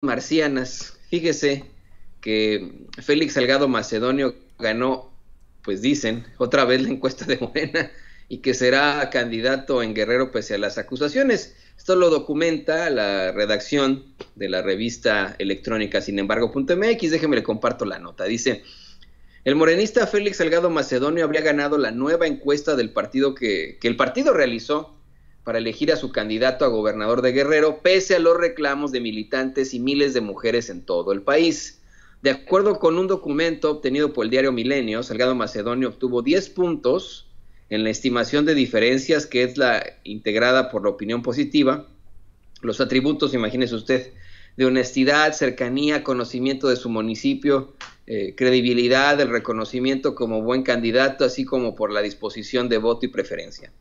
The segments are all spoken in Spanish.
marcianas. Fíjese que Félix Salgado Macedonio ganó, pues dicen, otra vez la encuesta de Morena y que será candidato en Guerrero pese a las acusaciones. Esto lo documenta la redacción de la revista electrónica sin embargo.mx. Déjeme le comparto la nota. Dice, el morenista Félix Salgado Macedonio habría ganado la nueva encuesta del partido que, que el partido realizó para elegir a su candidato a gobernador de Guerrero, pese a los reclamos de militantes y miles de mujeres en todo el país. De acuerdo con un documento obtenido por el diario Milenio, Salgado Macedonio obtuvo 10 puntos en la estimación de diferencias, que es la integrada por la opinión positiva. Los atributos, imagínese usted, de honestidad, cercanía, conocimiento de su municipio, eh, credibilidad, el reconocimiento como buen candidato, así como por la disposición de voto y preferencia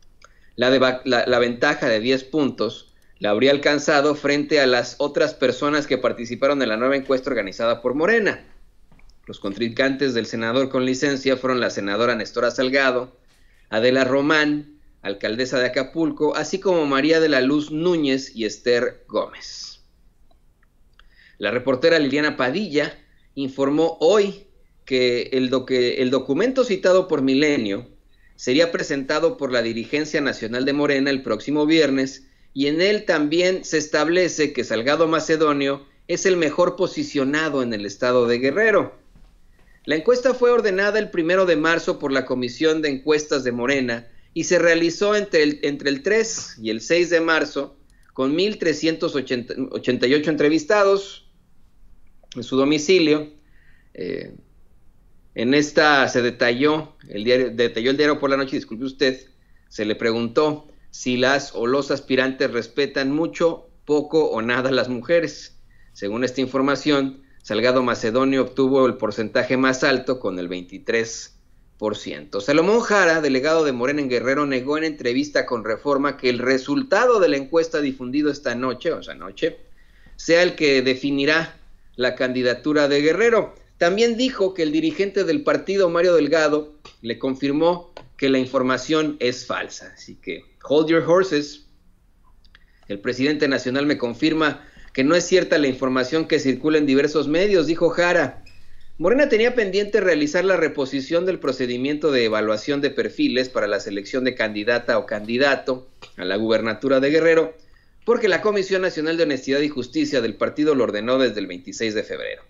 la, ventaja de 10 puntos la habría alcanzado frente a las otras personas que participaron en la nueva encuesta organizada por Morena. Los contrincantes del senador con licencia fueron la senadora Nestora Salgado, Adela Román, alcaldesa de Acapulco, así como María de la Luz Núñez y Esther Gómez. La reportera Liliana Padilla informó hoy que el documento citado por Milenio sería presentado por la dirigencia nacional de Morena el próximo viernes y en él también se establece que Salgado Macedonio es el mejor posicionado en el estado de Guerrero. La encuesta fue ordenada el primero de marzo por la Comisión de Encuestas de Morena y se realizó entre el, 3 y el 6 de marzo con 1.388 entrevistados en su domicilio. Eh, en esta se detalló, el diario, detalló el diario por la noche, disculpe usted, se le preguntó si las o los aspirantes respetan mucho, poco o nada las mujeres. Según esta información, Salgado Macedonio obtuvo el porcentaje más alto con el 23%. Salomón Jara, delegado de Morena en Guerrero, negó en entrevista con Reforma que el resultado de la encuesta difundido esta noche, o sea, noche, sea el que definirá la candidatura de Guerrero. También dijo que el dirigente del partido, Mario Delgado, le confirmó que la información es falsa. Así que, hold your horses. El presidente nacional me confirma que no es cierta la información que circula en diversos medios, dijo Jara. Morena tenía pendiente realizar la reposición del procedimiento de evaluación de perfiles para la selección de candidata o candidato a la gubernatura de Guerrero, porque la Comisión Nacional de Honestidad y Justicia del partido lo ordenó desde el 26 de febrero.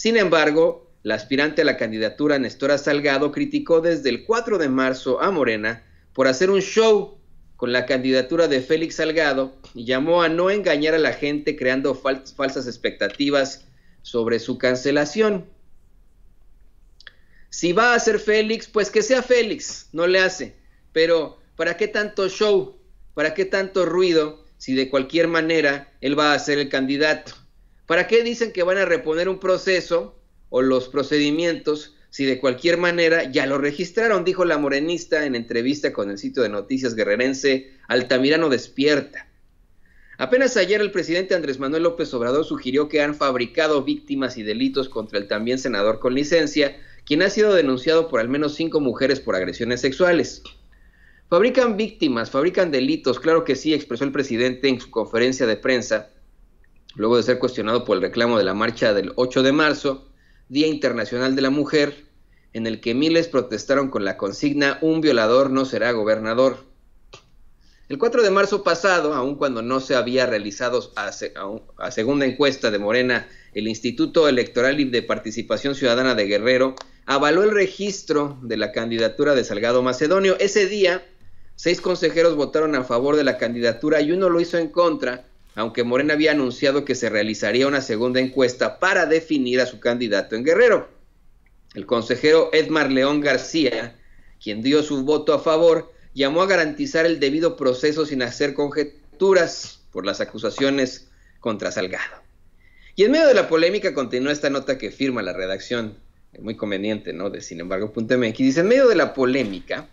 Sin embargo, la aspirante a la candidatura Nestora Salgado criticó desde el 4 de marzo a Morena por hacer un show con la candidatura de Félix Salgado y llamó a no engañar a la gente creando falsas expectativas sobre su cancelación. Si va a ser Félix, pues que sea Félix, no le hace. Pero, ¿para qué tanto show? ¿Para qué tanto ruido si de cualquier manera él va a ser el candidato? ¿Para qué dicen que van a reponer un proceso o los procedimientos si de cualquier manera ya lo registraron? Dijo la morenista en entrevista con el sitio de noticias guerrerense Altamirano Despierta. Apenas ayer el presidente Andrés Manuel López Obrador sugirió que han fabricado víctimas y delitos contra el también senador con licencia, quien ha sido denunciado por al menos cinco mujeres por agresiones sexuales. Fabrican víctimas, fabrican delitos, claro que sí, expresó el presidente en su conferencia de prensa, luego de ser cuestionado por el reclamo de la marcha del 8 de marzo, Día Internacional de la Mujer, en el que miles protestaron con la consigna Un violador no será gobernador. El 4 de marzo pasado, aun cuando no se había realizado a, segunda encuesta de Morena, el Instituto Electoral y de Participación Ciudadana de Guerrero avaló el registro de la candidatura de Salgado Macedonio. Ese día, seis consejeros votaron a favor de la candidatura y uno lo hizo en contra, aunque Morena había anunciado que se realizaría una segunda encuesta para definir a su candidato en Guerrero. El consejero Edmar León García, quien dio su voto a favor, llamó a garantizar el debido proceso sin hacer conjeturas por las acusaciones contra Salgado. Y en medio de la polémica continúa esta nota que firma la redacción, eh, muy conveniente, ¿no? De sin embargo.mx. Dice, en medio de la polémica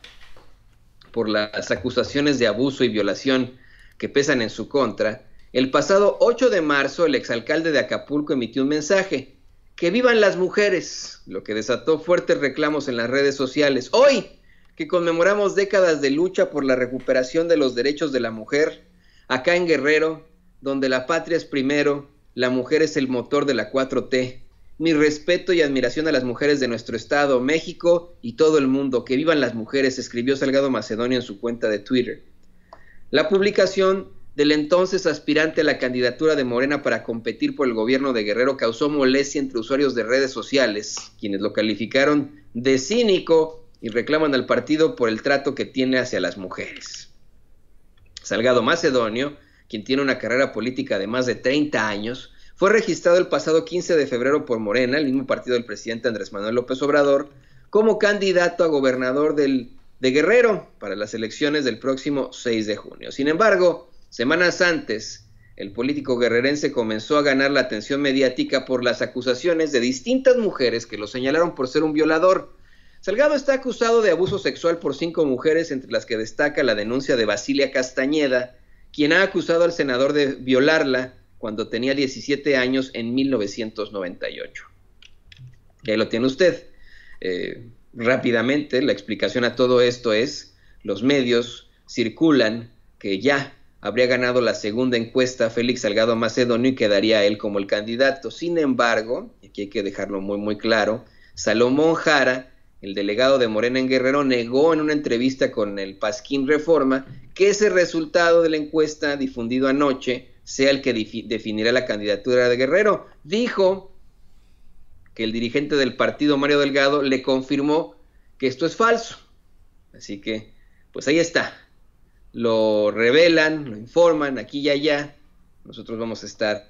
por las acusaciones de abuso y violación que pesan en su contra, el pasado 8 de marzo, el exalcalde de Acapulco emitió un mensaje. Que vivan las mujeres, lo que desató fuertes reclamos en las redes sociales. Hoy, que conmemoramos décadas de lucha por la recuperación de los derechos de la mujer, acá en Guerrero, donde la patria es primero, la mujer es el motor de la 4T. Mi respeto y admiración a las mujeres de nuestro estado, México y todo el mundo. Que vivan las mujeres, escribió Salgado Macedonio en su cuenta de Twitter. La publicación del entonces aspirante a la candidatura de Morena para competir por el gobierno de Guerrero causó molestia entre usuarios de redes sociales, quienes lo calificaron de cínico y reclaman al partido por el trato que tiene hacia las mujeres. Salgado Macedonio, quien tiene una carrera política de más de 30 años, fue registrado el pasado 15 de febrero por Morena, el mismo partido del presidente Andrés Manuel López Obrador, como candidato a gobernador de Guerrero para las elecciones del próximo 6 de junio. Sin embargo, Semanas antes, el político guerrerense comenzó a ganar la atención mediática por las acusaciones de distintas mujeres que lo señalaron por ser un violador. Salgado está acusado de abuso sexual por cinco mujeres, entre las que destaca la denuncia de Basilia Castañeda, quien ha acusado al senador de violarla cuando tenía 17 años en 1998. ahí lo tiene usted. Eh, rápidamente, la explicación a todo esto es, los medios circulan que ya habría ganado la segunda encuesta Félix Salgado Macedonio y quedaría él como el candidato. Sin embargo, y aquí hay que dejarlo muy muy claro, Salomón Jara, el delegado de Morena en Guerrero, negó en una entrevista con el Pasquín Reforma que ese resultado de la encuesta difundido anoche sea el que definirá la candidatura de Guerrero. Dijo que el dirigente del partido Mario Delgado le confirmó que esto es falso. Así que, pues ahí está lo revelan, lo informan aquí y allá. Nosotros vamos a estar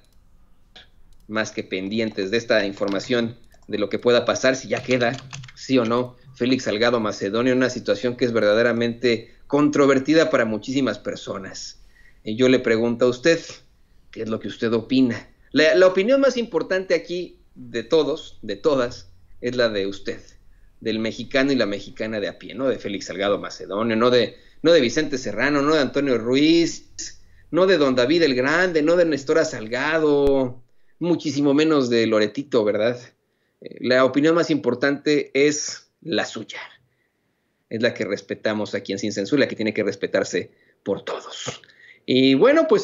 más que pendientes de esta información, de lo que pueda pasar, si ya queda, sí o no, Félix Salgado Macedonio, una situación que es verdaderamente controvertida para muchísimas personas. Y eh, yo le pregunto a usted, ¿qué es lo que usted opina? La, la opinión más importante aquí de todos, de todas, es la de usted, del mexicano y la mexicana de a pie, no de Félix Salgado Macedonio, no de no de Vicente Serrano, no de Antonio Ruiz, no de Don David el Grande, no de Nestora Salgado, muchísimo menos de Loretito, ¿verdad? Eh, la opinión más importante es la suya. Es la que respetamos aquí en Sin Censura, la que tiene que respetarse por todos. Y bueno, pues